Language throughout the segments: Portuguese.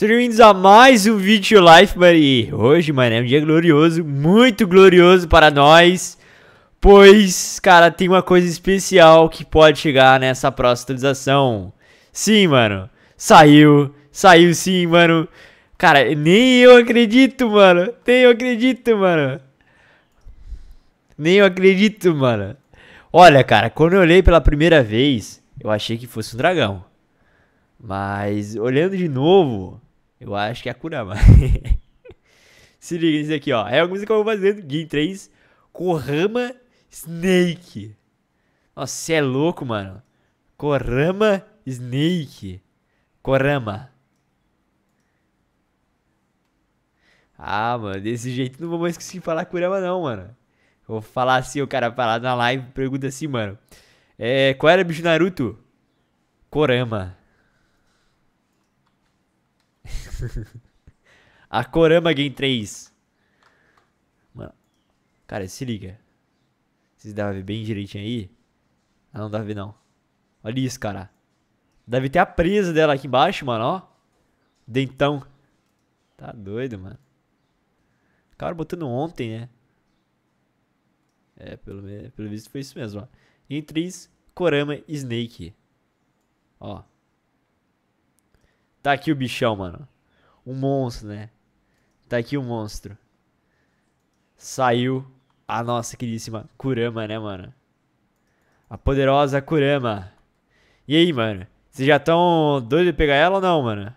Sejam bem-vindos a mais um vídeo Life E Hoje, mano, é um dia glorioso, muito glorioso para nós, pois, cara, tem uma coisa especial que pode chegar nessa próxima atualização. Sim, mano, saiu, saiu sim, mano. Cara, nem eu acredito, mano, nem eu acredito, mano. Nem eu acredito, mano. Olha, cara, quando eu olhei pela primeira vez, eu achei que fosse um dragão. Mas olhando de novo, eu acho que é a Kurama. Se liga nisso aqui, ó. É a música que eu vou fazendo. Game 3. Korama Snake. Nossa, você é louco, mano. Korama Snake. Korama. Ah, mano, desse jeito não vou mais conseguir falar Kurama não, mano. vou falar assim, o cara falar na live, pergunta assim, mano. É, qual era o bicho Naruto? Korama. a Korama Game 3. Mano, cara, se liga. Vocês devem ver bem direitinho aí. Ah, não dá pra ver não. Olha isso, cara. Deve ter a presa dela aqui embaixo, mano, ó. Dentão. Tá doido, mano. Cara, botando ontem, né? É, pelo, pelo visto foi isso mesmo, ó. 3, Korama Snake. Ó. Tá aqui o bichão, mano um monstro, né? Tá aqui o um monstro. Saiu a nossa queridíssima Kurama, né, mano? A poderosa Kurama. E aí, mano? Vocês já estão doidos de pegar ela ou não, mano?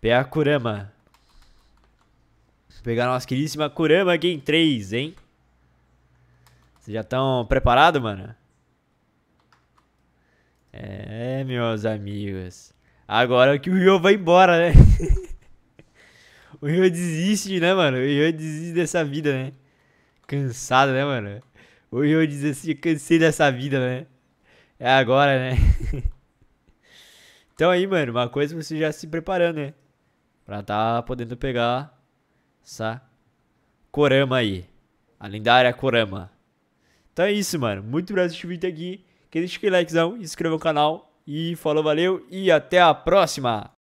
Pegar a Kurama. pegar a nossa queridíssima Kurama aqui em 3, hein? Vocês já estão preparados, mano? É, meus amigos. Agora que o Ryo vai embora, né? O Rio desiste, né, mano? O Rio desiste dessa vida, né? Cansado, né, mano? O Rio diz assim, cansei dessa vida, né? É agora, né? então aí, mano, uma coisa é você já se preparando, né? Pra tá podendo pegar essa Corama aí. A lendária Corama. Então é isso, mano. Muito obrigado por assistir vídeo aqui. Que deixa aquele likezão, inscreva no canal. E falou, valeu e até a próxima!